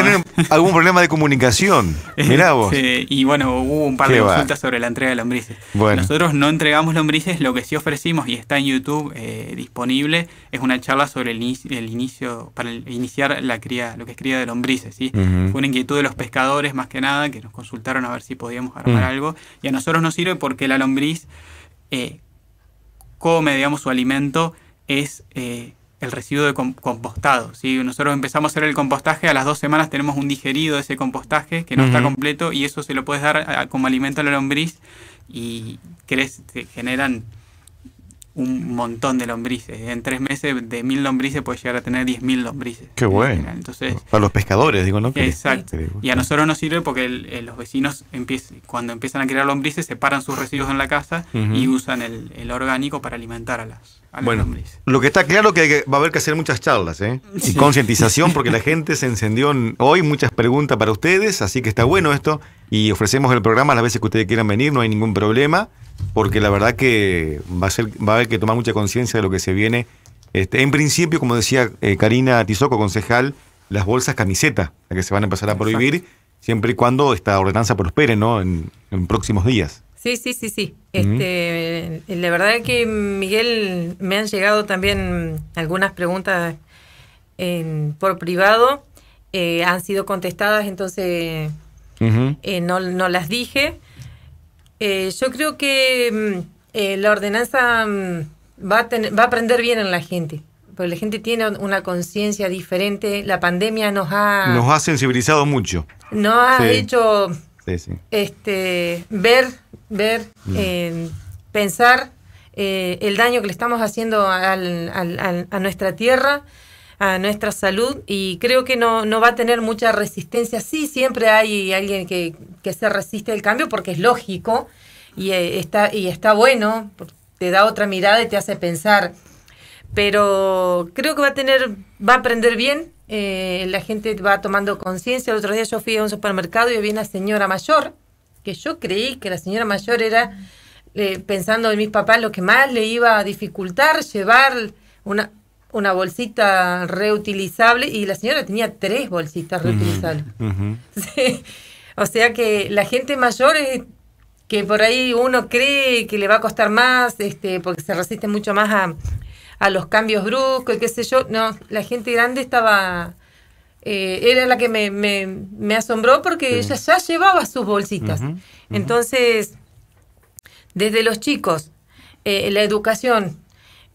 algún problema de comunicación. Mirá vos. y bueno, hubo un par de consultas sobre la entrega de lombrices. Nosotros no entregamos lombrices, lo que sí ofrecimos y está en YouTube eh, disponible es una charla sobre el, inicio, para iniciar la cría, lo que es cría de lombrices. Fue una inquietud de los pescadores más que nada que nos consultaron a ver si podíamos armar mm. algo. Y a nosotros nos sirve porque la lombriz. Eh, come, digamos, su alimento es eh, el residuo de compostado. Nosotros empezamos a hacer el compostaje, a las dos semanas tenemos un digerido de ese compostaje que no está completo y eso se lo puedes dar como alimento a la lombriz y crees, te generan un montón de lombrices. En tres meses de mil lombrices puedes llegar a tener diez mil lombrices. Qué bueno. Entonces, Para los pescadores, digo, ¿no? Exacto. Y a nosotros nos sirve porque eh, los vecinos cuando empiezan a crear lombrices separan sus residuos en la casa y usan el, orgánico para alimentar a las, bueno, lombrices. Lo que está claro es que, va a haber que hacer muchas charlas, ¿eh? Y concientización porque la gente se encendió hoy, muchas preguntas para ustedes, así que está bueno esto y ofrecemos el programa las veces que ustedes quieran venir, no hay ningún problema, porque la verdad que va a, ser, va a haber que tomar mucha conciencia de lo que se viene. Este, en principio, como decía eh, Karina Tizoco, concejal, las bolsas camisetas, las que se van a empezar a prohibir, siempre y cuando esta ordenanza prospere ¿no? en, próximos días. Sí, sí, sí, sí. Este, la verdad es que, Miguel, me han llegado también algunas preguntas por privado. Eh, han sido contestadas, entonces eh, no, las dije. Eh, yo creo que mm, eh, la ordenanza mm, va a, va a aprender bien en la gente porque la gente tiene una conciencia diferente. La pandemia nos ha... Nos ha sensibilizado mucho. Nos ha hecho Este, ver, ver, mm. em, pensar el daño que le estamos haciendo a nuestra tierra a nuestra salud y creo que no, va a tener mucha resistencia. Sí, siempre hay alguien que, se resiste al cambio porque es lógico y, eh, está, y está bueno, te da otra mirada y te hace pensar. Pero creo que va a tener, va a aprender bien, eh, la gente va tomando conciencia. El otro día yo fui a un supermercado y vi una señora mayor, que yo creí que la señora mayor era, eh, pensando en mis papás, lo que más le iba a dificultar llevar una una bolsita reutilizable y la señora tenía tres bolsitas reutilizables. O sea que la gente mayor es que por ahí uno cree que le va a costar más, este, porque se resiste mucho más a, los cambios bruscos qué sé yo. No, la gente grande estaba... Eh, era la que me, me, asombró porque ella ya llevaba sus bolsitas. Entonces, desde los chicos, eh, la educación,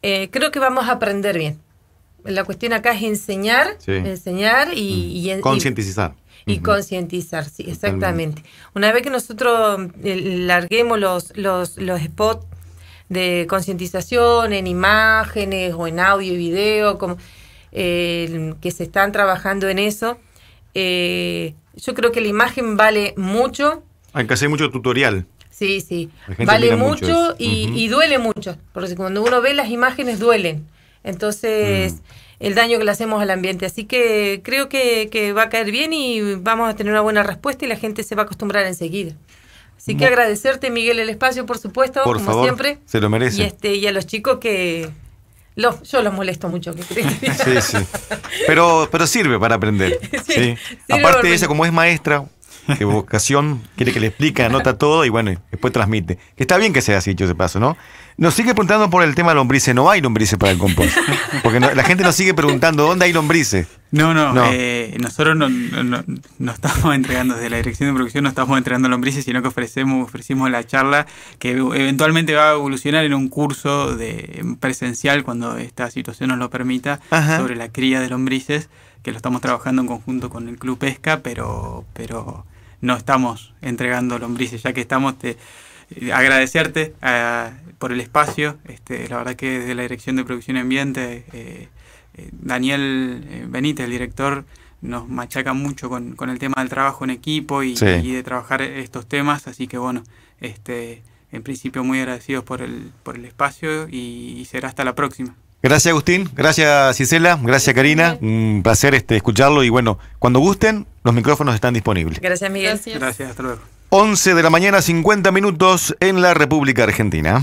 eh, creo que vamos a aprender bien la cuestión acá es enseñar, enseñar mm. y, concientizar. Y, concientizar, sí, exactamente. Una vez que nosotros eh, larguemos los, los, los spots de concientización en imágenes o en audio y video, como, eh, que se están trabajando en eso, eh, yo creo que la imagen vale mucho. Aunque que mucho tutorial. Sí, sí. Vale mucho, y, y, duele mucho, porque cuando uno ve las imágenes duelen. Entonces, mm. el daño que le hacemos al ambiente. Así que creo que, va a caer bien y vamos a tener una buena respuesta y la gente se va a acostumbrar enseguida. Así que agradecerte, Miguel, el espacio, por supuesto, por como siempre. Se lo merece. Y, este, y a los chicos que, yo los molesto mucho. Que sí, sí. Pero, pero sirve para aprender. Aparte de ella, como es maestra, vocación, quiere que le explique, anota todo y bueno, después transmite. Que Está bien que sea así, yo se paso, ¿no? Nos sigue preguntando por el tema lombrices. No hay lombrices para el compost. Porque la gente nos sigue preguntando dónde hay lombrices. No, no, eh, nosotros no, estamos entregando, desde la dirección de producción no estamos entregando lombrices, sino que ofrecemos, ofrecimos la charla que eventualmente va a evolucionar en un curso de, presencial cuando esta situación nos lo permita sobre la cría de lombrices, que lo estamos trabajando en conjunto con el Club Pesca, pero... pero no estamos entregando lombrices, ya que estamos, te, eh, agradecerte eh, por el espacio, este, la verdad que desde la Dirección de Producción y Ambiente, eh, Daniel Benítez, el director, nos machaca mucho con, el tema del trabajo en equipo y, de trabajar estos temas, así que bueno, este, en principio muy agradecidos por el, por el espacio y será hasta la próxima. Gracias Agustín, gracias Cisela, gracias Karina, un placer este, escucharlo y bueno, cuando gusten, los micrófonos están disponibles. Gracias Miguel. Gracias, gracias hasta luego. 11 de la mañana, 50 minutos en la República Argentina.